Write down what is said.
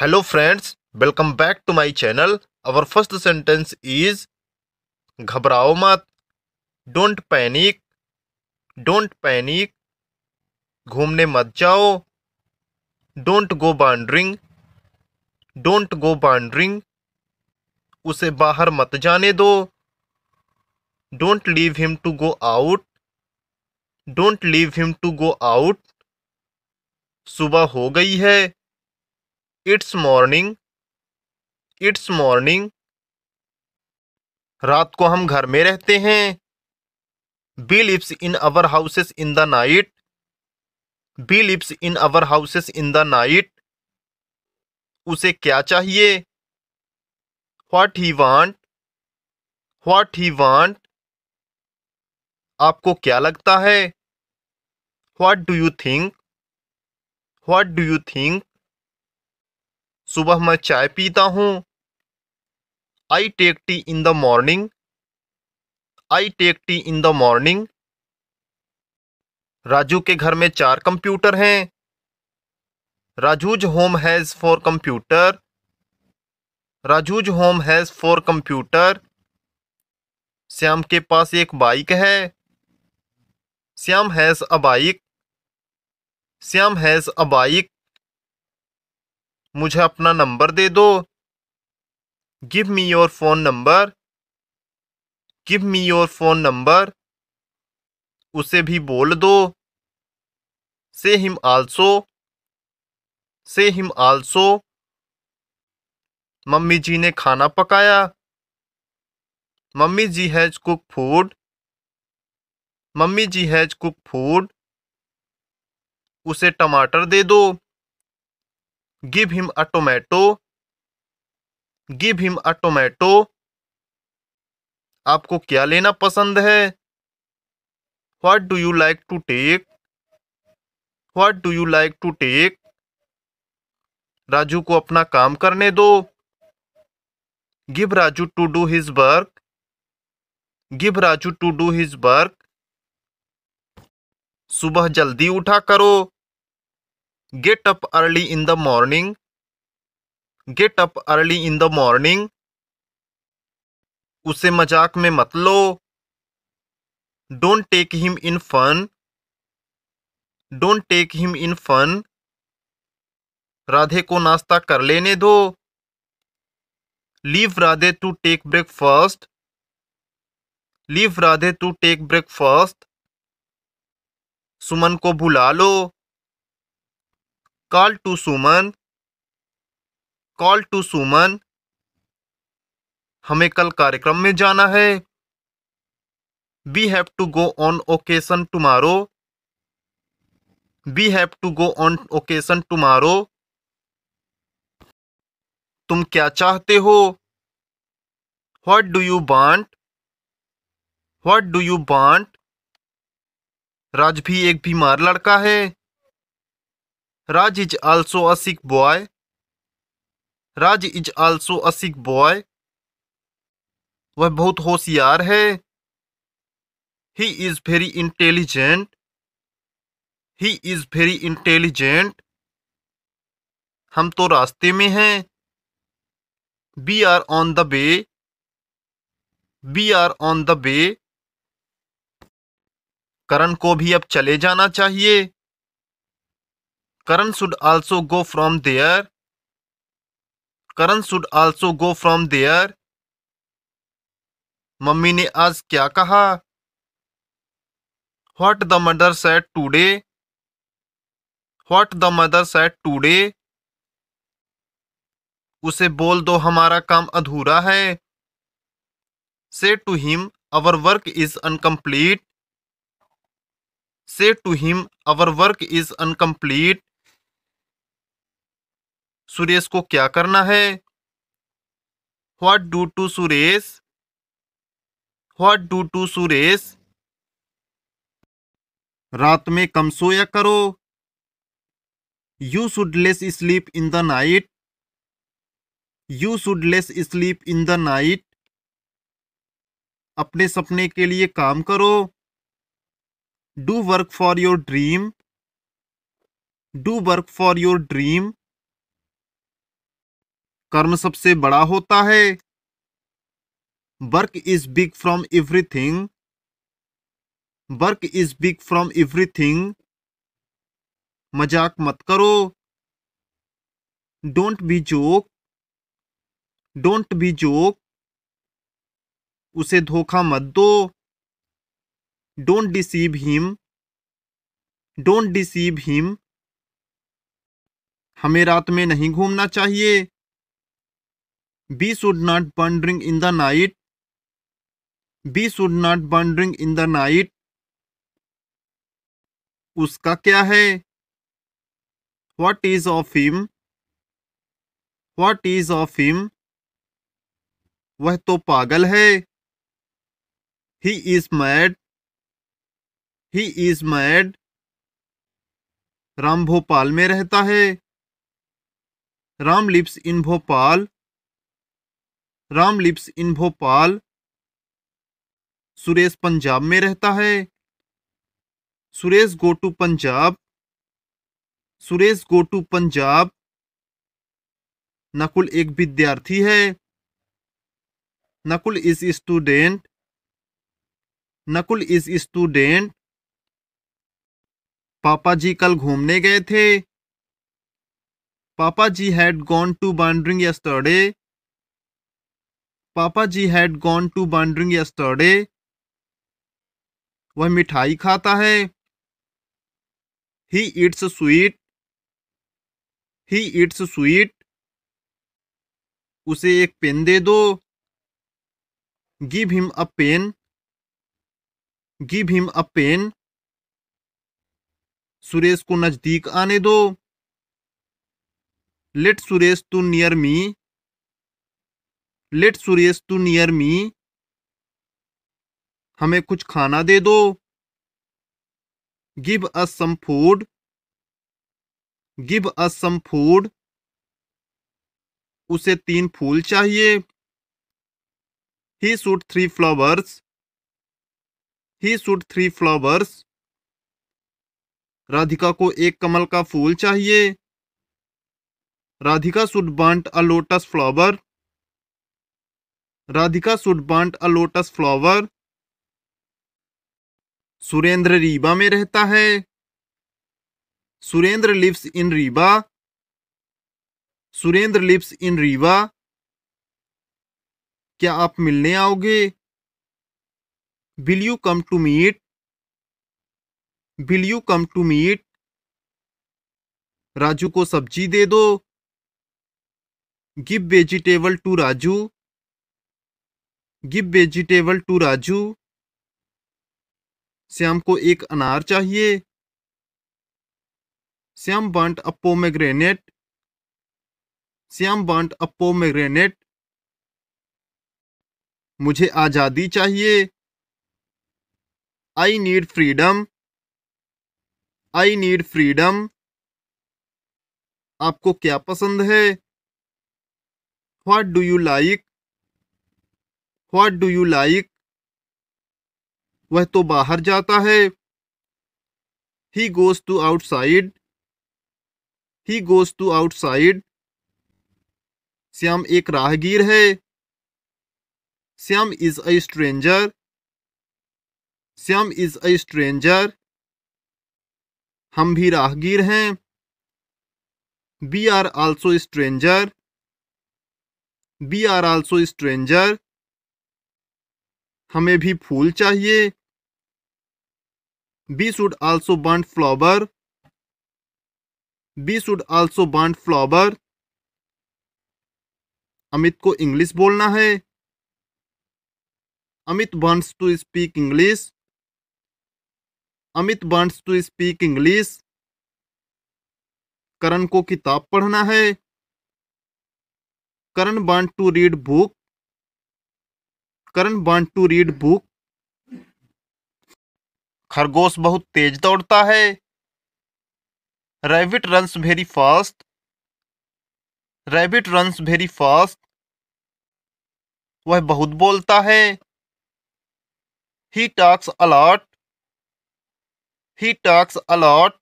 Hello friends welcome back to my channel our first sentence is घबराओ मत don't panic don't panic घूमने मत जाओ डोंट गो बाउंड्रिंग डोंट गो बाउंड्रिंग उसे बाहर मत जाने दो don't leave him to go out don't leave him to go out सुबह हो गई है इट्स मॉर्निंग इट्स मॉर्निंग रात को हम घर में रहते हैं be lips in our houses in the night be lips in our houses in the night उसे क्या चाहिए what he want what he want आपको क्या लगता है what do you think what do you think सुबह मैं चाय पीता हूँ I take tea in the morning I take tea in the morning Raju के घर में चार कंप्यूटर हैं Raju's home has four computer राजूज home has four computer Shyam के पास एक बाइक है Shyam has a bike Shyam has a bike मुझे अपना नंबर दे दो give me your phone number give me your phone number उसे भी बोल दो say him also say him also mummy ji ने खाना पकाया mummy ji has cook food mummy ji has cook food उसे टमाटर दे दो give him a tomato give him a tomato आपको क्या लेना पसंद है what do you like to take what do you like to take Raju को अपना काम करने दो give Raju to do his work give Raju to do his work सुबह जल्दी उठा करो get up early in the morning get up early in the morning उसे मजाक में मत लो don't take him in fun don't take him in fun Radhe को नाश्ता कर लेने दो leave Radhe to take breakfast leave Radhe to take breakfast Suman को भुला लो call to Suman call to Suman हमें कल कार्यक्रम में जाना है we have to go on occasion tomorrow we have to go on occasion tomorrow तुम क्या चाहते हो what do you want what do you want Raj भी एक बीमार लड़का है Raj is also a sick boy. Raj is also a sick boy वह बहुत होशियार है he is very intelligent he is very intelligent हम तो रास्ते में हैं We are on the way We are on the way Karan को भी अब चले जाना चाहिए current should also go from there current should also go from there mummy ने आज क्या कहा what the mother said today what the mother said today उसे बोल दो हमारा काम अधूरा है say to him our work is incomplete say to him our work is incomplete Suresh को क्या करना है what do to Suresh what do to Suresh रात में कम सोया करो you should less sleep in the night you should less sleep in the night अपने सपने के लिए काम करो do work for your dream do work for your dream कर्म सबसे बड़ा होता है work is big from everything work is big from everything मजाक मत करो don't be joke don't be joke उसे धोखा मत दो don't deceive him don't deceive him हमें रात में नहीं घूमना चाहिए we should not burn drink in the night we should not burn drink in the night उसका क्या है what is of him what is of him वह तो पागल है he is mad he is mad Ram Bhopal में रहता है Ram lives in Bhopal Ram lives in Bhopal Suresh Punjab में रहता है Suresh go to Punjab Suresh go to Punjab Nakul एक विद्यार्थी है Nakul is student Nakul is student पापा जी कल घूमने गए थे papa ji had gone to wandering yesterday papa ji had gone to wandering yesterday वह मिठाई खाता है he eats sweet he eats sweet उसे एक पेन दे दो give him a pen give him a pen Suresh को नज़दीक आने दो let Suresh to near me let Suresh to near me हमें कुछ खाना दे दो give us some food give us some food उसे तीन फूल चाहिए he shoot three flowers he shoot three flowers Radhika को एक कमल का फूल चाहिए Radhika should want a lotus flower Radhika should plant a lotus Surendra Rewa में रहता है Surendra lives in Rewa Surendra lives in Rewa क्या आप मिलने आओगे will you come to meet will you come to meet Raju को सब्जी दे दो give vegetable to Raju give vegetable to Raju Shyam को एक अनार चाहिए श्याम बांट अपो मैग्रेनेट श्याम बांट अपो मैग्रेनेट मुझे आज़ादी चाहिए I need freedom I need freedom आपको क्या पसंद है what do you like what do you like वह तो बाहर जाता है he goes to outside he goes to outside Shyam एक राहगीर है Shyam is a stranger Shyam is a stranger हम भी राहगीर हैं we are also stranger we are also stranger हमें भी फूल चाहिए we should also want flower we should also want flower Amit को इंग्लिश बोलना है Amit wants to speak English Amit wants to speak English Karan को किताब पढ़ना है Karan want to read book Karan want to read book खरगोश बहुत तेज दौड़ता है rabbit runs very fast rabbit runs very fast वह बहुत बोलता है he talks a lot he talks allot